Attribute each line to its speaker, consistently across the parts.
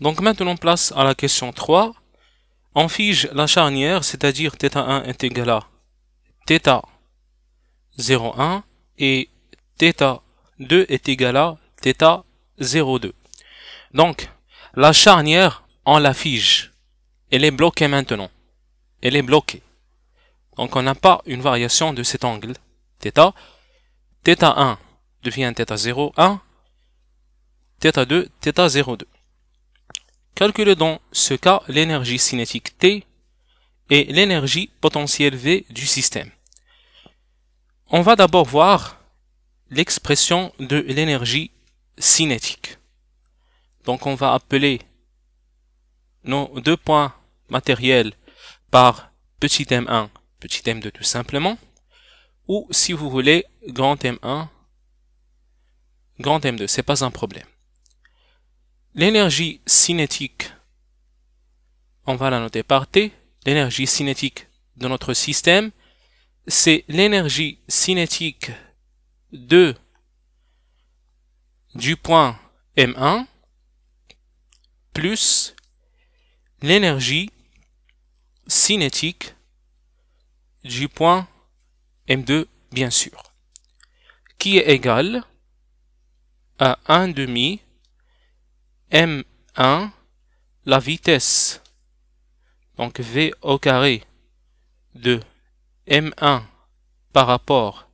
Speaker 1: Donc maintenant place à la question 3. On fige la charnière, c'est-à-dire θ1 est égal à θ01 et θ2 est égal à θ02. Donc, la charnière, on la fige. Elle est bloquée maintenant. Elle est bloquée. Donc on n'a pas une variation de cet angle, θ. θ1 devient θ01, θ2, θ02. Calculez dans ce cas l'énergie cinétique T et l'énergie potentielle V du système. On va d'abord voir l'expression de l'énergie cinétique. Donc on va appeler nos deux points matériels par petit m1, petit m2 tout simplement, ou si vous voulez, grand m1, grand m2, c'est pas un problème. L'énergie cinétique, on va la noter par T, l'énergie cinétique de notre système, c'est l'énergie cinétique de du point M1 plus l'énergie cinétique du point M2, bien sûr, qui est égale à 1 demi m1 la vitesse donc v au carré de m1 par rapport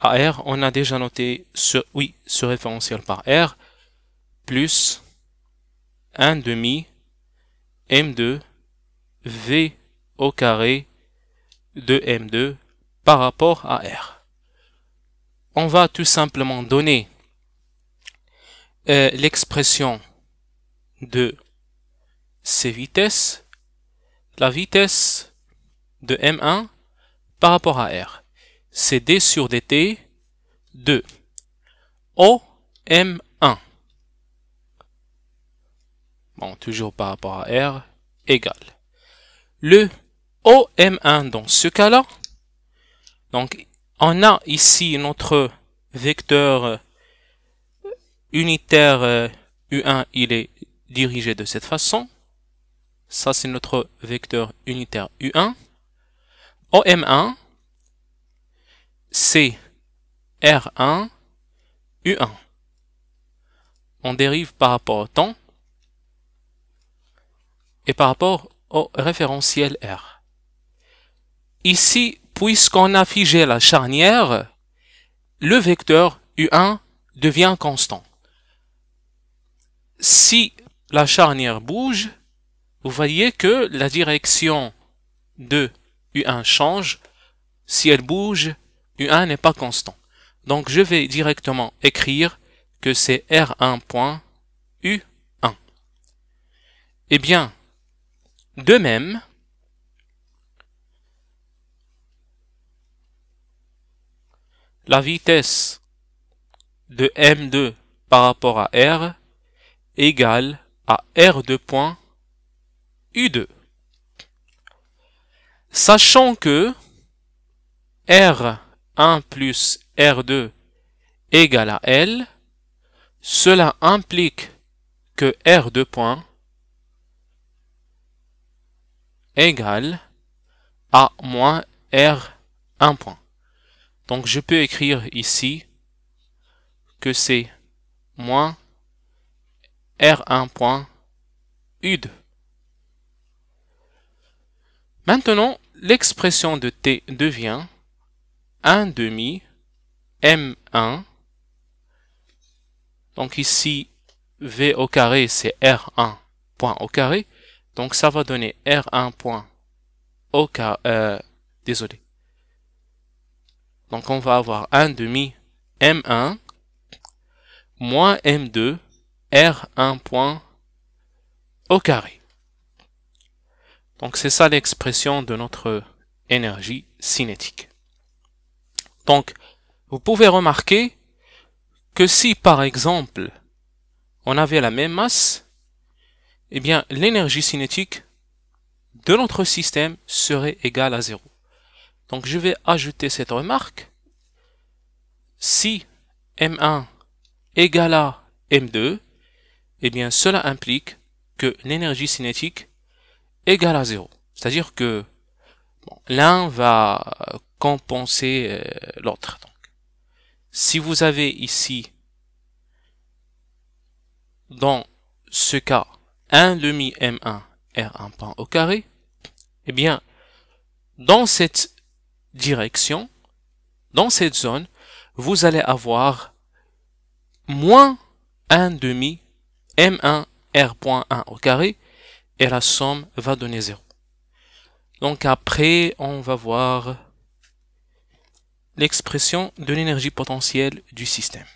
Speaker 1: à r on a déjà noté ce oui ce référentiel par r plus 1 demi m2 v au carré de m2 par rapport à r on va tout simplement donner euh, l'expression de ces vitesses, la vitesse de M1 par rapport à R. C'est D sur dt de om 1 Bon, toujours par rapport à R, égale. Le OM1 dans ce cas-là, donc on a ici notre vecteur unitaire U1, euh, il est dirigé de cette façon. Ça, c'est notre vecteur unitaire U1. OM1, c'est R1, U1. On dérive par rapport au temps et par rapport au référentiel R. Ici, puisqu'on a figé la charnière, le vecteur U1 devient constant si la charnière bouge, vous voyez que la direction de U1 change. Si elle bouge, U1 n'est pas constant. Donc je vais directement écrire que c'est R1.U1. Eh bien, de même, la vitesse de M2 par rapport à R égal à R 2 point U2. Sachant que R1 plus R2 égale à L, cela implique que R 2 point égale à moins R1 point. Donc je peux écrire ici que c'est moins r 2 Maintenant, l'expression de T devient 1 demi M1. Donc ici, V au carré, c'est R1 au carré. Donc ça va donner R1 au carré. Euh, désolé. Donc on va avoir 1 demi M1 moins M2 R1 point au carré. Donc c'est ça l'expression de notre énergie cinétique. Donc vous pouvez remarquer que si par exemple on avait la même masse, eh bien l'énergie cinétique de notre système serait égale à 0. Donc je vais ajouter cette remarque. Si M1 égale à M2, eh bien cela implique que l'énergie cinétique égale à zéro. C'est-à-dire que l'un va compenser euh, l'autre l'autre. Si vous avez ici, dans ce cas, 1 demi M1 R1 pan au carré, eh bien, dans cette direction, dans cette zone, vous allez avoir moins 1 demi m1 r.1 au carré et la somme va donner 0. Donc après, on va voir l'expression de l'énergie potentielle du système.